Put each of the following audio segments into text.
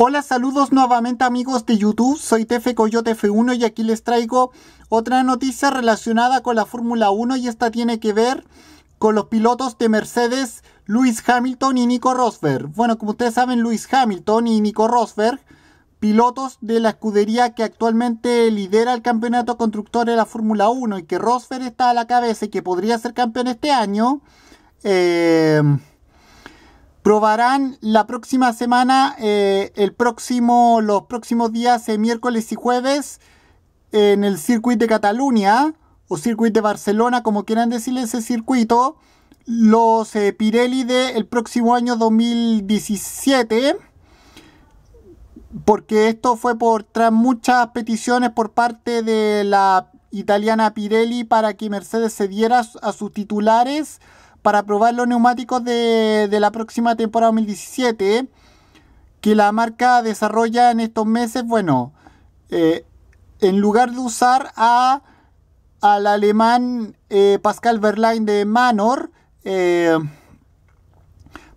Hola, saludos nuevamente amigos de YouTube, soy Tefe Coyote F1 y aquí les traigo otra noticia relacionada con la Fórmula 1 y esta tiene que ver con los pilotos de Mercedes, Lewis Hamilton y Nico Rosberg. Bueno, como ustedes saben, Lewis Hamilton y Nico Rosberg, pilotos de la escudería que actualmente lidera el campeonato constructor de la Fórmula 1 y que Rosberg está a la cabeza y que podría ser campeón este año. Eh, probarán la próxima semana, eh, el próximo, los próximos días, eh, miércoles y jueves, en el circuito de Cataluña o circuito de Barcelona, como quieran decirle ese circuito, los eh, Pirelli del próximo año 2017, porque esto fue por tras muchas peticiones por parte de la italiana Pirelli para que Mercedes cediera a sus titulares para probar los neumáticos de, de la próxima temporada 2017 que la marca desarrolla en estos meses, bueno, eh, en lugar de usar a, al alemán eh, Pascal Verlaine de Manor, eh,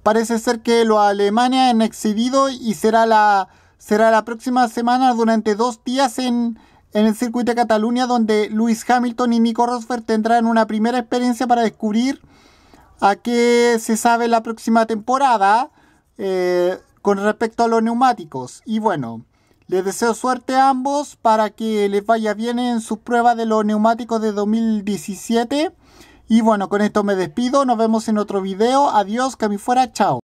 parece ser que los alemanes han excedido y será la, será la próxima semana durante dos días en, en el circuito de Cataluña donde Luis Hamilton y Nico Rosberg tendrán una primera experiencia para descubrir a qué se sabe la próxima temporada eh, con respecto a los neumáticos. Y bueno, les deseo suerte a ambos para que les vaya bien en sus pruebas de los neumáticos de 2017. Y bueno, con esto me despido. Nos vemos en otro video. Adiós, que fuera. Chao.